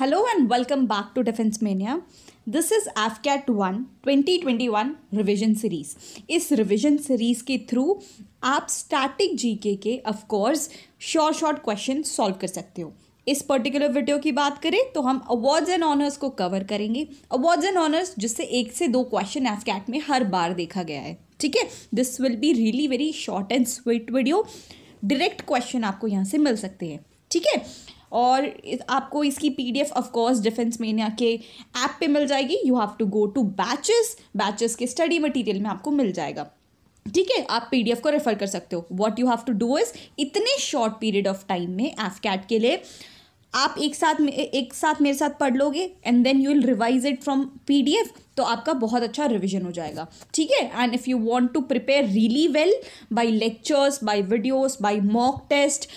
Hello and welcome back to Defence Mania this is AFCAT one twenty twenty one revision series इस revision series के through आप static GK के of course short short question solve कर सकते हो इस particular video की बात करें तो हम अवार्ड्स एंड ऑनर्स को कवर करेंगे अवार्ड्स एंड ऑनर्स जिससे एक से दो क्वेश्चन एफकैट में हर बार देखा गया है ठीक है this will be really very short and sweet video direct question आपको यहाँ से मिल सकते हैं ठीक है और आपको इसकी P D F of course Defence Mania के ऐप पे मिल जाएगी you have to go to batches batches के स्टडी मटेरियल में आपको मिल जाएगा ठीक है आप एफ को रेफर कर सकते हो what you have to do is इतने शॉर्ट पीरियड ऑफ टाइम में एफ कैट के लिए आप एक साथ एक साथ मेरे साथ पढ़ लोगे and then you will revise it from F तो आपका बहुत अच्छा रिविजन हो जाएगा ठीक है and if you want to prepare really well by lectures by videos by mock test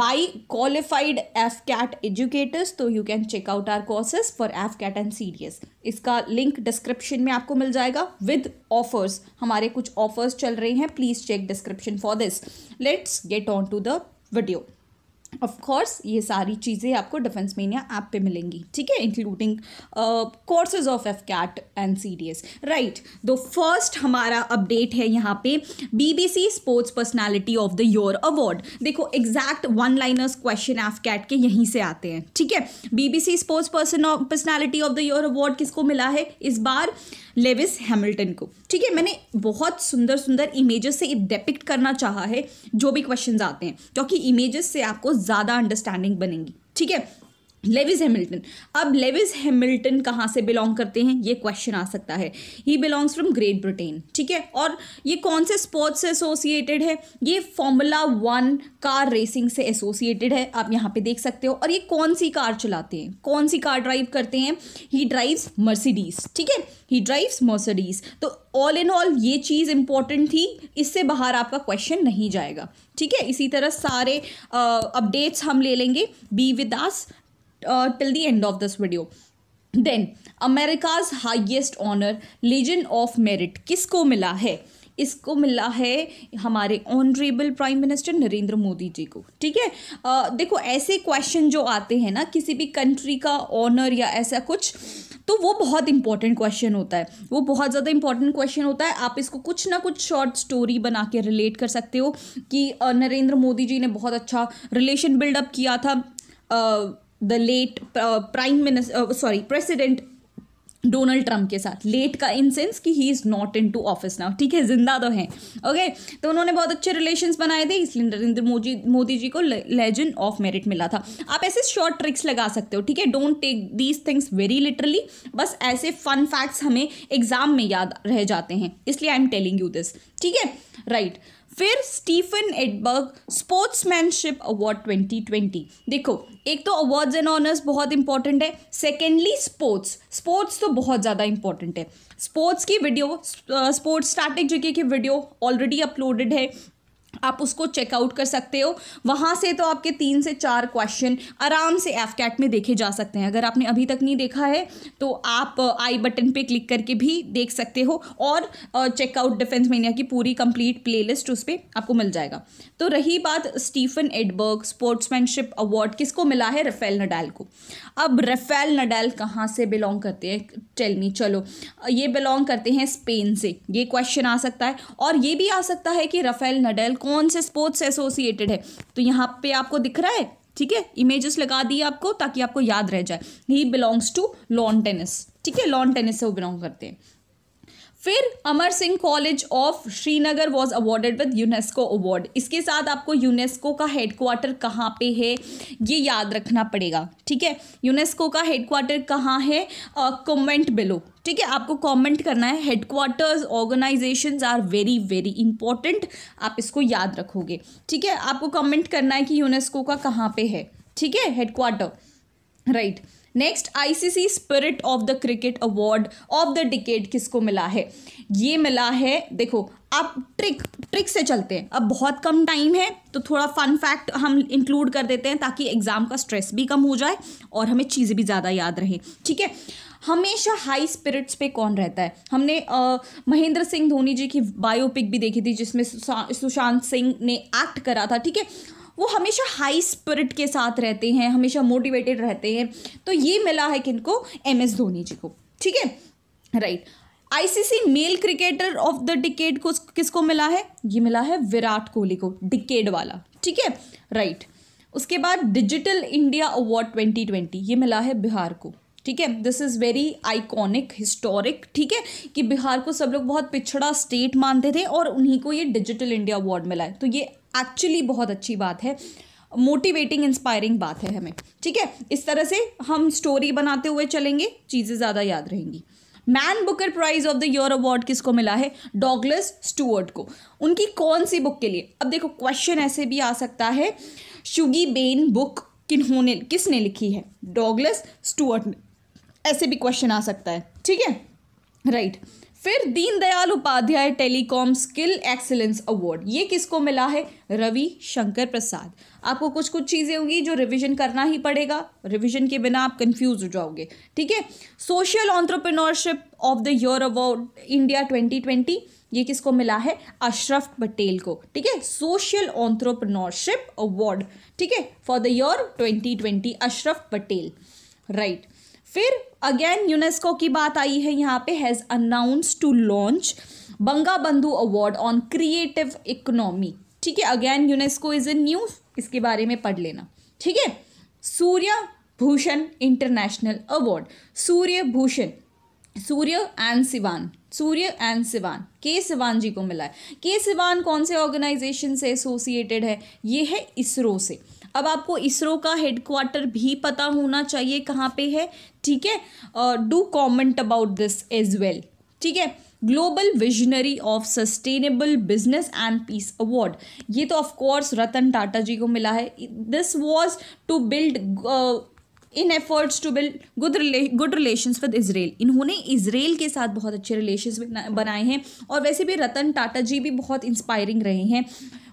by qualified AFCAT educators. तो you can check out our courses for AFCAT and CDS. इसका link description में आपको मिल जाएगा with offers. हमारे कुछ offers चल रहे हैं Please check description for this. Let's get on to the video. Of course ये सारी चीज़ें आपको डिफेंस मीनिया ऐप पे मिलेंगी ठीक है including courses of AFCAT and C D S right दो फर्स्ट हमारा अपडेट है यहाँ पे BBC sports personality of the year award देखो exact one liners question AFCAT के यहीं से आते हैं ठीक है B B C sports person personality of the year award किसको मिला है इस बार लेविस हैमिल्टन को ठीक है मैंने बहुत सुंदर सुंदर इमेजेस से डिपिक्ट करना चाहा है जो भी क्वेश्चन आते हैं क्योंकि इमेजेस से आपको ज़्यादा अंडरस्टैंडिंग बनेगी ठीक है लेविस हैमिल्टन अब लेविस हैमिल्टन कहाँ से बिलोंग करते हैं ये क्वेश्चन आ सकता है he belongs from Great Britain ठीक है और ये कौन से स्पोर्ट्स से एसोसिएटेड है ये फॉर्मूला वन कार रेसिंग से एसोसिएटेड है आप यहाँ पे देख सकते हो और ये कौन सी कार चलाते हैं कौन सी कार ड्राइव करते हैं ही ड्राइव्स मर्सिडीज ठीक है ही ड्राइव्स मर्सिडीज तो ऑल इन ऑल ये चीज़ इंपॉर्टेंट थी इससे बाहर आपका क्वेश्चन नहीं जाएगा ठीक है इसी तरह सारे अपडेट्स हम ले लेंगे be with us uh, till the end of this video then America's highest honour legion of merit kisko मिला है इसको मिला है हमारे honourable prime minister Narendra Modi ji को ठीक है uh, देखो ऐसे क्वेश्चन जो आते हैं ना किसी भी कंट्री का ऑनर या ऐसा कुछ तो वो बहुत इंपॉर्टेंट क्वेश्चन होता है वो बहुत ज़्यादा इंपॉर्टेंट क्वेश्चन होता है आप इसको कुछ ना कुछ शॉर्ट स्टोरी बना के रिलेट कर सकते हो कि uh, नरेंद्र मोदी जी ने बहुत अच्छा रिलेशन बिल्डअप किया था uh, the late prime minister sorry president Donald Trump के साथ लेट का इन सेंस कि he is not in to office now ठीक है जिंदा तो हैं ओके तो उन्होंने बहुत अच्छे रिलेशंस बनाए थे इसलिए नरेंद्र मोदी मोदी जी को लेजेंड ऑफ मेरिट मिला था आप ऐसे शॉर्ट ट्रिक्स लगा सकते हो ठीक है don't take these things very literally बस ऐसे फन फैक्ट्स हमें एग्जाम में याद रह जाते हैं इसलिए I am telling you this ठीक है राइट right. फिर स्टीफन एडबर्ग स्पोर्ट्समैनशिप अवार्ड 2020 देखो एक तो अवार्ड्स एंड ऑनर्स बहुत इंपॉर्टेंट है सेकेंडली स्पोर्ट्स स्पोर्ट्स तो बहुत ज़्यादा इंपॉर्टेंट है स्पोर्ट्स की वीडियो स्पोर्ट्स स्टार्टिंग जगह की वीडियो ऑलरेडी अपलोडेड है आप उसको चेकआउट कर सकते हो वहाँ से तो आपके तीन से चार क्वेश्चन आराम से एफ कैट में देखे जा सकते हैं अगर आपने अभी तक नहीं देखा है तो आप आई uh, बटन पे क्लिक करके भी देख सकते हो और चेकआउट डिफेंस मेनिया की पूरी कंप्लीट प्लेलिस्ट उस पर आपको मिल जाएगा तो रही बात स्टीफन एडबर्ग स्पोर्ट्समैनशिप अवार्ड किसको मिला है रफेल नडाल को अब रफेल नडाल कहाँ से बिलोंग करते हैं टेल मी चलो ये बिलोंग करते हैं स्पेन से ये क्वेश्चन आ सकता है और ये भी आ सकता है कि रफेल नडेल कौन से स्पोर्ट्स से एसोसिएटेड है तो यहाँ पे आपको दिख रहा है ठीक है इमेजेस लगा दिए आपको ताकि आपको याद रह जाए he belongs to lawn tennis ठीक है लॉन टेनिस से वो बिलोंग करते हैं फिर Amar Singh college of Srinagar was awarded with UNESCO award इसके साथ आपको यूनेस्को का हेडक्वार्टर कहाँ पे है ये याद रखना पड़ेगा ठीक है यूनेस्को का हेडक्वार्टर कहाँ है कमेंट बिलो ठीक है आपको कमेंट करना है headquarters organization are very very important आप इसको याद रखोगे ठीक है आपको कमेंट करना है कि यूनेस्को का कहाँ पे है ठीक है headquarter right right. Next ICC spirit of the cricket award of the decade किसको मिला है ये मिला है देखो आप ट्रिक ट्रिक से चलते हैं अब बहुत कम टाइम है तो थोड़ा फन फैक्ट हम इंक्लूड कर देते हैं ताकि एग्ज़ाम का स्ट्रेस भी कम हो जाए और हमें चीज़ें भी ज़्यादा याद रहे ठीक है हमेशा हाई स्पिरिट्स पे कौन रहता है हमने आ, महेंद्र सिंह धोनी जी की बायोपिक भी देखी थी जिसमें सुशांत सिंह ने एक्ट करा था ठीक है वो हमेशा हाई स्पिरिट के साथ रहते हैं हमेशा मोटिवेटेड रहते हैं तो ये मिला है किनको एम एस धोनी जी को ठीक है right ICC male cricketer of the decade को किसको मिला है ये मिला है विराट कोहली को डिकेड वाला ठीक है राइट उसके बाद डिजिटल इंडिया अवार्ड 2020 ये मिला है बिहार को ठीक है this is very iconic historic ठीक है कि बिहार को सब लोग बहुत पिछड़ा स्टेट मानते थे और उन्हीं को ये डिजिटल इंडिया अवार्ड मिला है तो ये एक्चुअली बहुत अच्छी बात है मोटिवेटिंग इंस्पायरिंग बात है हमें ठीक है इस तरह से हम स्टोरी बनाते हुए चलेंगे चीज़ें ज़्यादा याद रहेंगी Man Booker prize of the year award किसको मिला है डॉगलस स्टूअर्ट को उनकी कौन सी बुक के लिए अब देखो क्वेश्चन ऐसे भी आ सकता है शुगी बेन बुक किन्होंने किसने लिखी है डॉगलस स्टूअर्ट ने ऐसे भी क्वेश्चन आ सकता है ठीक है राइट right. फिर Deendayal Upadhyaya telecom skill excellence award ये किसको मिला है रवि शंकर प्रसाद आपको कुछ कुछ चीज़ें होंगी जो रिवीजन करना ही पड़ेगा रिवीजन के बिना आप कंफ्यूज हो जाओगे ठीक है social entrepreneurship of the year award India 2020 ये किसको मिला है अशरफ पटेल को ठीक है सोशल ऑन्ट्रप्रनोरशिप अवार्ड ठीक है for the year twenty Ashraf Patel right फिर अगेन यूनेस्को की बात आई है यहाँ पे has announce to launch Banga Bandhu award on creative economy ठीक है again UNESCO is a news इसके बारे में पढ़ लेना ठीक है Surya Bhushan international award Surya Bhushan Surya and Sivan Surya and Sivan के सिवान जी को मिला है के सिवान कौन से ऑर्गेनाइजेशन से एसोसिएटेड है ये है इसरो से अब आपको इसरो का हेडक्वार्टर भी पता होना चाहिए कहाँ पे है ठीक है do comment about this as well ठीक है global visionary of sustainable business and peace award ये तो ऑफकोर्स रतन टाटा जी को मिला है this was to build in efforts to build good good relation with Israel इन्होंने इसराइल के साथ बहुत अच्छे रिलेशन बनाए हैं और वैसे भी रतन टाटा जी भी बहुत इंस्पायरिंग रहे हैं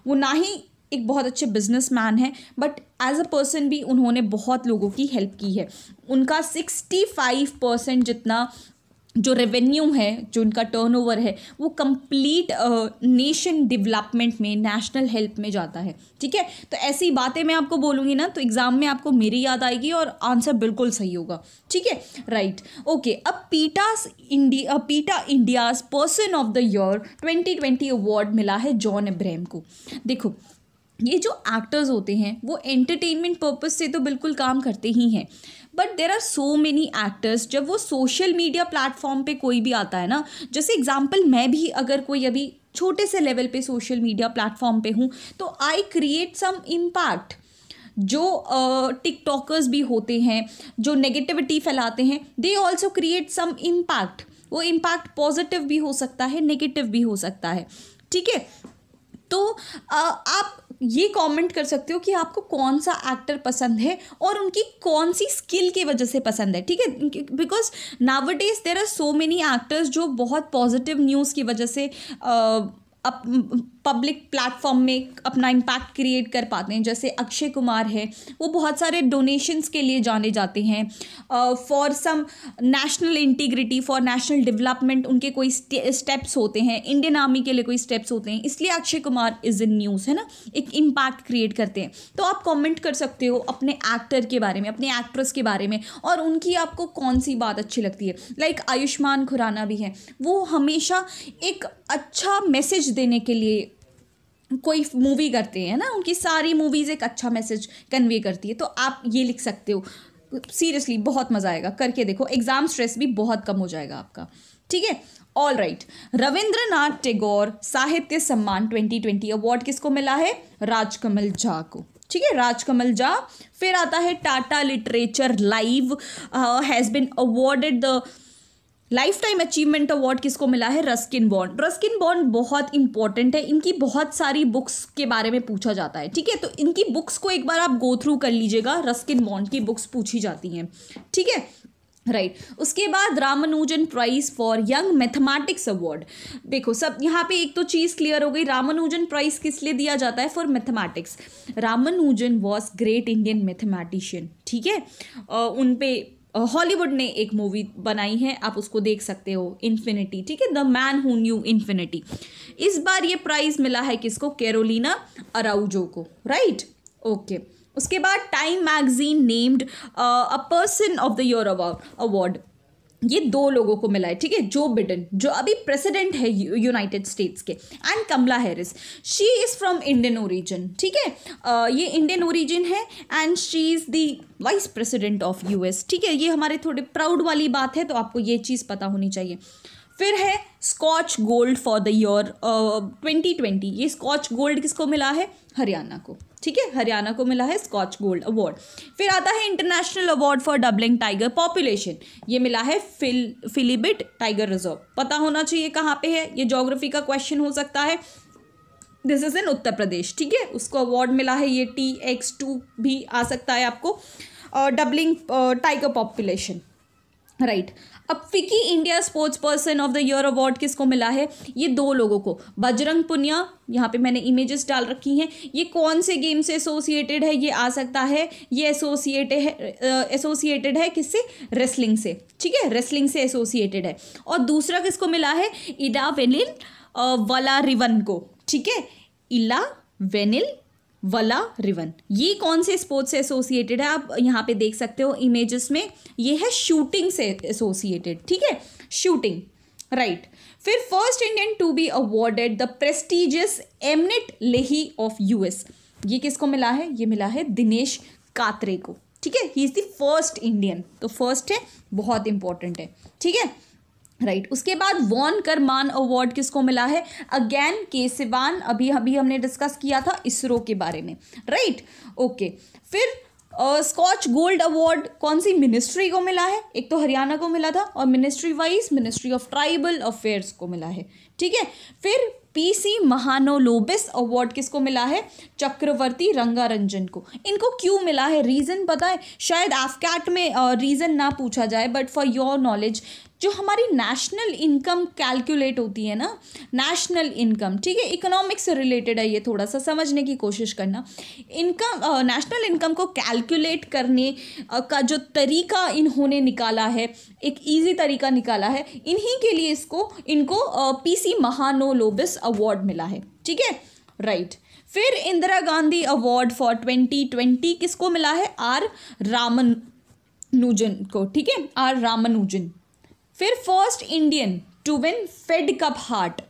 वो ना ही एक बहुत अच्छे बिजनेस मैन हैं बट एज अ पर्सन भी उन्होंने बहुत लोगों की हेल्प की है उनका सिक्सटी फाइव परसेंट जितना जो रेवेन्यू है जो उनका टर्नओवर है वो कंप्लीट नेशन डेवलपमेंट में नेशनल हेल्प में जाता है ठीक है तो ऐसी बातें मैं आपको बोलूँगी ना तो एग्ज़ाम में आपको मेरी याद आएगी और आंसर बिल्कुल सही होगा ठीक है राइट ओके अब PETA's India PETA India's person of the year 2020 award मिला है जॉन इब्राहिम को देखो ये जो एक्टर्स होते हैं वो एंटरटेनमेंट पर्पज़ से तो बिल्कुल काम करते ही हैं but there are so many actors जब वो सोशल मीडिया प्लेटफॉर्म पे कोई भी आता है ना जैसे एग्जांपल मैं भी अगर कोई अभी छोटे से लेवल पे सोशल मीडिया प्लेटफॉर्म पे हूँ तो आई क्रिएट सम इम्पैक्ट जो टिकटॉकर्स uh, भी होते हैं जो नेगेटिविटी फैलाते हैं they also create some impact वो इम्पैक्ट पॉजिटिव भी हो सकता है नेगेटिव भी हो सकता है ठीक है तो आप ये कमेंट कर सकते हो कि आपको कौन सा एक्टर पसंद है और उनकी कौन सी स्किल की वजह से पसंद है ठीक है because nowadays days there are so many actors जो बहुत पॉजिटिव न्यूज़ की वजह से अप पब्लिक प्लेटफॉर्म में अपना इम्पैक्ट क्रिएट कर पाते हैं जैसे अक्षय कुमार है वो बहुत सारे डोनेशंस के लिए जाने जाते हैं for some national integrity for national development उनके कोई स्टेप्स होते हैं इंडियन आर्मी के लिए कोई स्टेप्स होते हैं इसलिए Akshay Kumar is in news है ना एक इम्पैक्ट क्रिएट करते हैं तो आप कॉमेंट कर सकते हो अपने एक्टर के बारे में अपने एक्ट्रेस के बारे में और उनकी आपको कौन सी बात अच्छी लगती है लाइक like, आयुष्मान खुराना भी है वो हमेशा एक अच्छा मैसेज देने के लिए कोई मूवी करते हैं ना उनकी सारी मूवीज़ एक अच्छा मैसेज कन्वे करती है तो आप ये लिख सकते हो सीरियसली बहुत मज़ा आएगा करके देखो एग्ज़ाम स्ट्रेस भी बहुत कम हो जाएगा आपका ठीक है ऑल राइट रविंद्रनाथ टैगोर साहित्य सम्मान 2020 अवार्ड किसको मिला है राजकमल झा को ठीक है राजकमल झा फिर आता है Tata literature live has been awarded the life time achievement award किसको मिला है रस्किन बॉन्ड रस्किन बॉन्ड बहुत इंपॉर्टेंट है इनकी बहुत सारी बुक्स के बारे में पूछा जाता है ठीक है तो इनकी बुक्स को एक बार आप गो थ्रू कर लीजिएगा रस्किन बॉन्ड की बुक्स पूछी जाती हैं ठीक है राइट right. उसके बाद Ramanujan prize for young mathematics award देखो सब यहाँ पे एक तो चीज़ क्लियर हो गई रामानुजन प्राइज किस लिए दिया जाता है for mathematics Ramanujan was great Indian mathematician ठीक है उन पे हॉलीवुड ने एक मूवी बनाई है आप उसको देख सकते हो इन्फिनिटी ठीक है the man who knew infinity इस बार ये प्राइज मिला है किसको कैरोलिना अराउजो को राइट ओके okay. उसके बाद Time magazine named a person of the year award ये दो लोगों को मिला है ठीक है जो बिडन जो अभी प्रेसिडेंट है यूनाइटेड स्टेट्स के and Kamala Harris she is from Indian origin ठीक है ये इंडियन ओरिजिन है and she is the vice president of US ठीक है ये हमारे थोड़े प्राउड वाली बात है तो आपको ये चीज़ पता होनी चाहिए फिर है Skoch gold for the year twenty twenty ये स्कॉच गोल्ड किसको मिला है हरियाणा को ठीक है हरियाणा को मिला है स्कॉच गोल्ड अवार्ड फिर आता है international award for doubling tiger population ये मिला है फिल फिलीबिट टाइगर रिजर्व पता होना चाहिए कहाँ पे है ये जोग्राफी का क्वेश्चन हो सकता है दिस इज इन उत्तर प्रदेश ठीक है उसको अवार्ड मिला है ये टी एक्स टू भी आ सकता है आपको doubling tiger population right right. अब FICCI India sports person of the year award किसको मिला है ये दो लोगों को बजरंग पुनिया यहाँ पे मैंने इमेजेस डाल रखी हैं ये कौन से गेम से एसोसिएटेड है ये आ सकता है ये एसोसिएटेड है एसोसिएटेड है किससे रेसलिंग से ठीक है रेसलिंग से एसोसिएटेड है और दूसरा किसको मिला है इडा वेनिल वाला रिवन को ठीक है इला वेनिल वला रिवन ये कौन से स्पोर्ट से एसोसिएटेड है आप यहाँ पे देख सकते हो इमेजेस में ये है शूटिंग से एसोसिएटेड ठीक है शूटिंग राइट फिर first Indian to be awarded the prestigious Emmett Leahy of US ये किसको मिला है ये मिला है दिनेश कात्रे को ठीक है he is the first Indian तो फर्स्ट है बहुत इंपॉर्टेंट है ठीक है राइट right. उसके बाद वॉन करमान अवार्ड किसको मिला है अगेन सिवान अभी अभी हमने डिस्कस किया था इसरो के बारे में राइट right? Okay okay. फिर स्कॉच गोल्ड अवार्ड कौन सी मिनिस्ट्री को मिला है एक तो हरियाणा को मिला था और ministry wise ministry of tribal affairs को मिला है ठीक है फिर पीसी महानोलोबिस अवार्ड किसको मिला है चक्रवर्ती रंगारंजन को इनको क्यों मिला है रीज़न पता है शायद एफकैट में रीज़न ना पूछा जाए बट फॉर योर नॉलेज जो हमारी नेशनल इनकम कैलकुलेट होती है ना नेशनल इनकम ठीक है इकोनॉमिक्स से रिलेटेड है ये थोड़ा सा समझने की कोशिश करना इनकम नेशनल इनकम को कैलकुलेट करने uh, का जो तरीका इन्होंने निकाला है एक ईजी तरीका निकाला है इन्हीं के लिए इसको इनको पी सी महानोलोबिस अवार्ड मिला है ठीक है राइट फिर Indira Gandhi award for twenty twenty किसको मिला है आर रामन नूजन को ठीक है आर रामनूजन फिर first Indian to win Fed Cup heart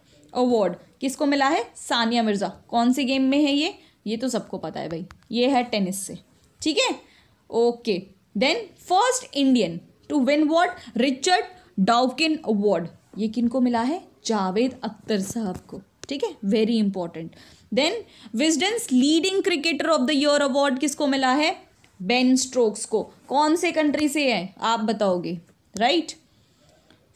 award किसको मिला है सानिया मिर्ज़ा कौन से गेम में है ये ये तो सबको पता है भाई ये है टेनिस से ठीक है okay then first Indian to win what Richard Dawkins award ये किन को मिला है जावेद अख्तर साहब को ठीक है very important then Wisden's leading cricketer of the year award किसको मिला है बेन स्ट्रोक्स को कौन से कंट्री से है आप बताओगे राइट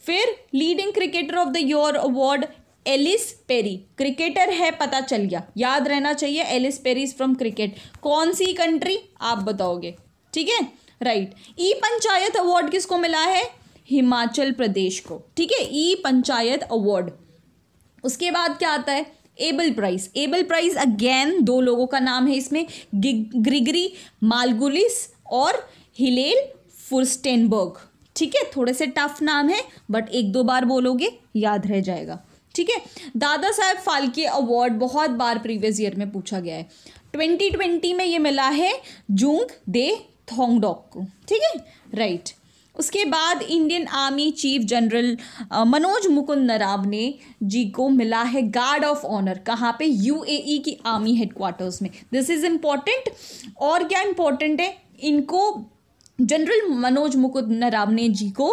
फिर leading cricketer of the year award Ellyse Perry cricketer है पता चल गया याद रहना चाहिए एलिस पेरी फ्रॉम क्रिकेट कौन सी कंट्री आप बताओगे ठीक है राइट ई पंचायत अवार्ड किसको मिला है हिमाचल प्रदेश को ठीक है ई पंचायत अवार्ड उसके बाद क्या आता है Abel prize Abel prize again दो लोगों का नाम है इसमें ग्रिगरी मालगुलिस और हिलेल फुरस्टेनबर्ग ठीक है थोड़े से टफ नाम है बट एक दो बार बोलोगे याद रह जाएगा ठीक है दादा साहब फाल्के अवार्ड बहुत बार प्रीवियस ईयर में पूछा गया है ट्वेंटी ट्वेंटी में ये मिला है जूंग दे थोंगडोक को ठीक है राइट उसके बाद Indian army chief general Manoj Mukund Naravane ji को मिला है गार्ड ऑफ ऑनर कहाँ पे यूएई e की आर्मी हेडक्वार्टर्स में दिस इज़ इम्पॉर्टेंट और क्या इम्पॉर्टेंट है इनको जनरल मनोज मुकुद नरावने जी को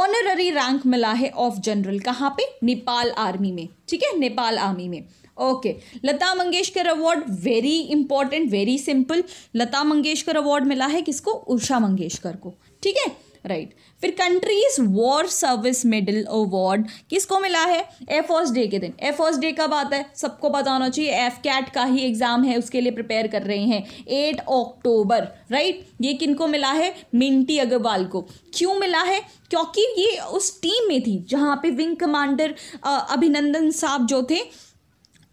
ऑनररी रैंक मिला है ऑफ जनरल कहाँ पे नेपाल आर्मी में ठीक है नेपाल आर्मी में okay Lata Mangeshkar award very important very simple Lata Mangeshkar award मिला है किसको उषा मंगेशकर को ठीक है राइट right. फिर countries war service medal award किसको मिला है एफर्स डे के दिन एफर्स डे कब आता है सबको बताना चाहिए एफ कैट का ही एग्ज़ाम है उसके लिए प्रिपेयर कर रहे हैं एट अक्टूबर राइट ये किनको मिला है मिंटी अग्रवाल को क्यों मिला है क्योंकि ये उस टीम में थी जहाँ पे विंग कमांडर अभिनंदन साहब जो थे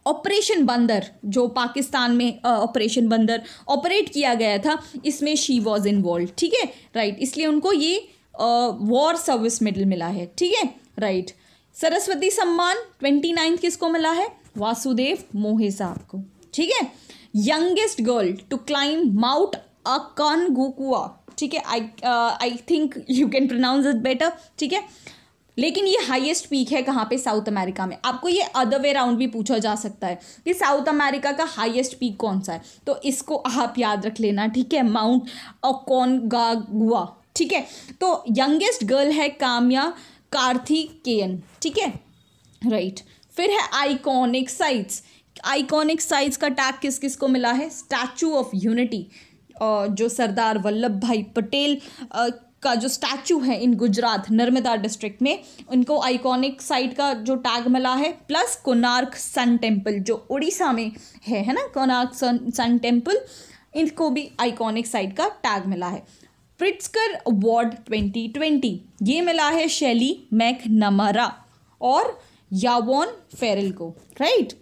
ऑपरेशन बंदर जो पाकिस्तान में ऑपरेशन बंदर ऑपरेट किया गया था इसमें शी वॉज इन्वॉल्व ठीक है राइट इसलिए उनको ये वॉर सर्विस मेडल मिला है ठीक है राइट सरस्वती सम्मान ट्वेंटी नाइन्थ किसको मिला है वासुदेव मोहे साहब को ठीक है youngest girl to climb Mount Aconcagua ठीक है I I think you can pronounce it better ठीक है लेकिन ये हाईएस्ट पीक है कहाँ पे साउथ अमेरिका में आपको ये अदर वे राउंड भी पूछा जा सकता है कि साउथ अमेरिका का हाईएस्ट पीक कौन सा है तो इसको आप याद रख लेना ठीक है माउंट ओकोनगागुआ ठीक है तो यंगेस्ट गर्ल है काम्या कार्थिकेयन ठीक है राइट फिर है आइकॉनिक साइट्स आइकॉनिक साइट्स का टैग किस किस को मिला है स्टैचू ऑफ यूनिटी जो सरदार वल्लभ भाई पटेल का जो स्टैचू है इन गुजरात नर्मदा डिस्ट्रिक्ट में उनको आइकॉनिक साइट का जो टैग मिला है प्लस कोनार्क सन टेम्पल जो उड़ीसा में है है ना कोनार्क सन सन टेम्पल इनको भी आइकॉनिक साइट का टैग मिला है प्रिट्सकर अवार्ड 2020 ये मिला है शैली मैक नमरा और यावोन फेरल को राइट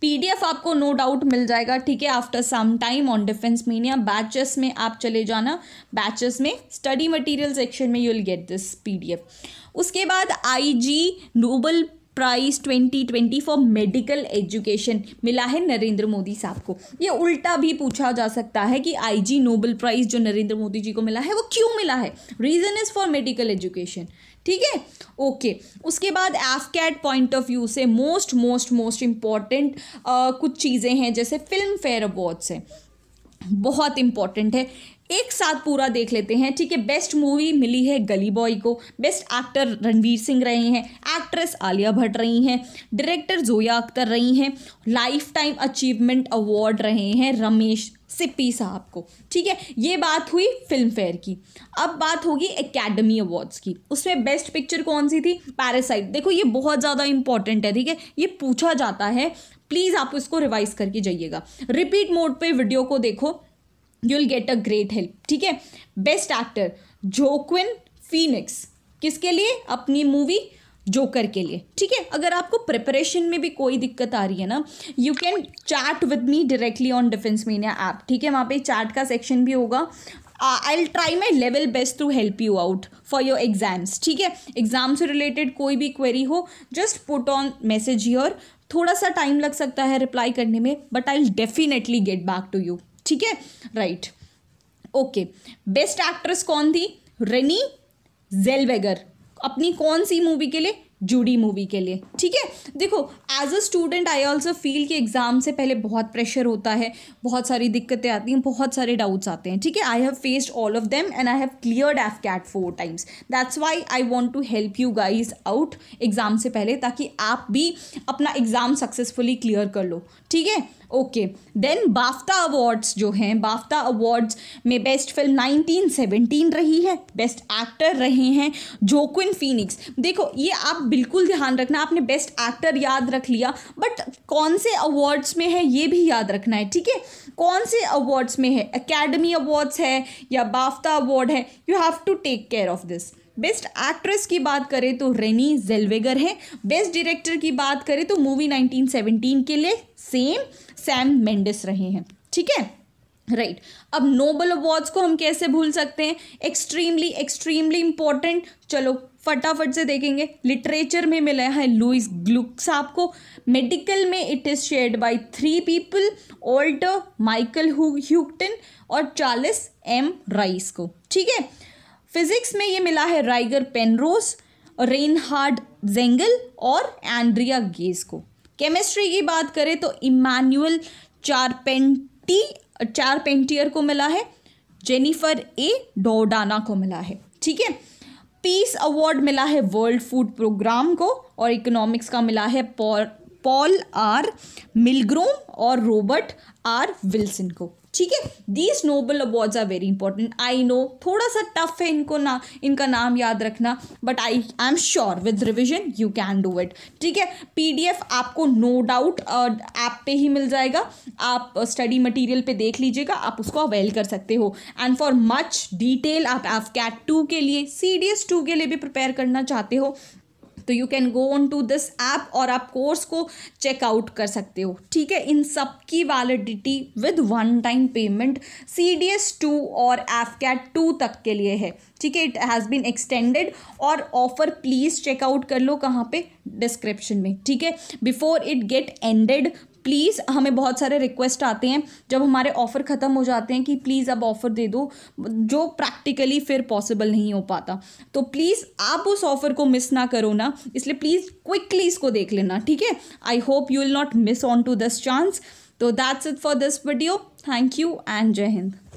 पीडीएफ आपको नो डाउट मिल जाएगा ठीक है after some time on defence Mania batches में आप चले जाना बैचेस में स्टडी मटेरियल सेक्शन में you will get this PDF उसके बाद Ig Nobel prize 2020 for medical education मिला है नरेंद्र मोदी साहब को ये उल्टा भी पूछा जा सकता है कि आईजी नोबल प्राइज जो नरेंद्र मोदी जी को मिला है वो क्यों मिला है reason is for medical education ठीक है ओके उसके बाद AFCAT point of view से मोस्ट मोस्ट मोस्ट इम्पॉर्टेंट कुछ चीज़ें हैं जैसे फिल्म फेयर अवॉर्ड्स हैं बहुत इंपॉर्टेंट है एक साथ पूरा देख लेते हैं ठीक है बेस्ट मूवी मिली है गली बॉय को बेस्ट एक्टर रणवीर सिंह रहे हैं एक्ट्रेस आलिया भट्ट रही हैं डायरेक्टर जोया अख्तर रही हैं लाइफ टाइम अचीवमेंट अवार्ड रहे हैं रमेश सिप्पी साहब को ठीक है ये बात हुई फिल्म फेयर की अब बात होगी एकेडमी अवार्ड्स की उसमें बेस्ट पिक्चर कौन सी थी पैरासाइट देखो ये बहुत ज़्यादा इंपॉर्टेंट है ठीक है ये पूछा जाता है प्लीज़ आप इसको रिवाइज करके जाइएगा रिपीट मोड पे वीडियो को देखो you will get a great help ठीक है बेस्ट एक्टर जोक्विन फीनिक्स किसके लिए अपनी मूवी जोकर के लिए ठीक है अगर आपको प्रिपरेशन में भी कोई दिक्कत आ रही है ना you can chat with me directly on defence mania app ठीक है वहाँ पे चैट का सेक्शन भी होगा I will try my level best to help you out for your exams ठीक है एग्जाम से रिलेटेड कोई भी क्वेरी हो just put on message your थोड़ा सा टाइम लग सकता है रिप्लाई करने में but I will definitely get back to you ठीक है राइट ओके बेस्ट एक्ट्रेस कौन थी रेनी जेलवेगर अपनी कौन सी मूवी के लिए जुड़ी मूवी के लिए ठीक है देखो as a student I also feel कि एग्ज़ाम से पहले बहुत प्रेशर होता है बहुत सारी दिक्कतें आती हैं बहुत सारे डाउट्स आते हैं ठीक है I have faced all of them and I have cleared AFCAT four times that's why I want to help you guys out exam से पहले ताकि आप भी अपना एग्ज़ाम सक्सेसफुली क्लियर कर लो ठीक है ओके देन बाफ्ता अवार्ड्स जो हैं बाफ्ता अवार्ड्स में बेस्ट फिल्म 1917 रही है बेस्ट एक्टर रहे हैं जोक्विन फीनिक्स देखो ये आप बिल्कुल ध्यान रखना आपने बेस्ट एक्टर याद रख लिया बट कौन से अवार्ड्स में है ये भी याद रखना है ठीक है कौन से अवार्ड्स में है अकेडमी अवार्ड्स है या बाफ्ता अवार्ड है you have to take care of this best actress की बात करें तो रेनी जेलवेगर है बेस्ट डायरेक्टर की बात करें तो मूवी 1917 के लिए सेम सैम मेंडिस रहे हैं ठीक है राइट right. अब नोबल अवार्ड्स को हम कैसे भूल सकते हैं एक्सट्रीमली एक्सट्रीमली इंपॉर्टेंट चलो फटाफट से देखेंगे लिटरेचर में मिला है लुइस ग्लुक साहब को मेडिकल में it is shared by three people Alter Michael Houghton और चार्लिस एम राइस को ठीक है फिजिक्स में ये मिला है राइगर पेनरोस रेनहार्ड जेंगल और एंड्रिया गेज को केमिस्ट्री की बात करें तो इमानुअल चारपेंटी चारपेंटियर को मिला है जेनिफर ए डोडाना को मिला है ठीक है पीस अवार्ड मिला है वर्ल्ड फूड प्रोग्राम को और इकोनॉमिक्स का मिला है पॉल आर मिलग्रोम और रॉबर्ट आर विल्सन को ठीक है these Nobel awards are very important I know थोड़ा सा टफ है इनको ना इनका नाम याद रखना but I I am sure with revision you can do it ठीक है पीडीएफ आपको नो डाउट ऐप पे ही मिल जाएगा आप स्टडी मटेरियल पे देख लीजिएगा आप उसको अवेल कर सकते हो एंड फॉर मच डिटेल आप एफ कैट टू के लिए सी डी एस टू के लिए भी प्रिपेयर करना चाहते हो तो you can go on to this app और आप कोर्स को चेकआउट कर सकते हो ठीक है इन सब की validity with one time payment C D S two और एफ कैट टू तक के लिए है ठीक है इट हैज़ बीन एक्सटेंडेड और ऑफर प्लीज़ चेकआउट कर लो कहाँ पे डिस्क्रिप्शन में ठीक है before it get ended please हमें बहुत सारे रिक्वेस्ट आते हैं जब हमारे ऑफ़र ख़त्म हो जाते हैं कि प्लीज़ अब ऑफ़र दे दो जो प्रैक्टिकली फिर पॉसिबल नहीं हो पाता तो प्लीज़ आप उस ऑफ़र को मिस ना करो ना इसलिए प्लीज़ क्विकली इसको देख लेना ठीक है I hope you will not miss on to this chance तो that's it for this video thank you and जय हिंद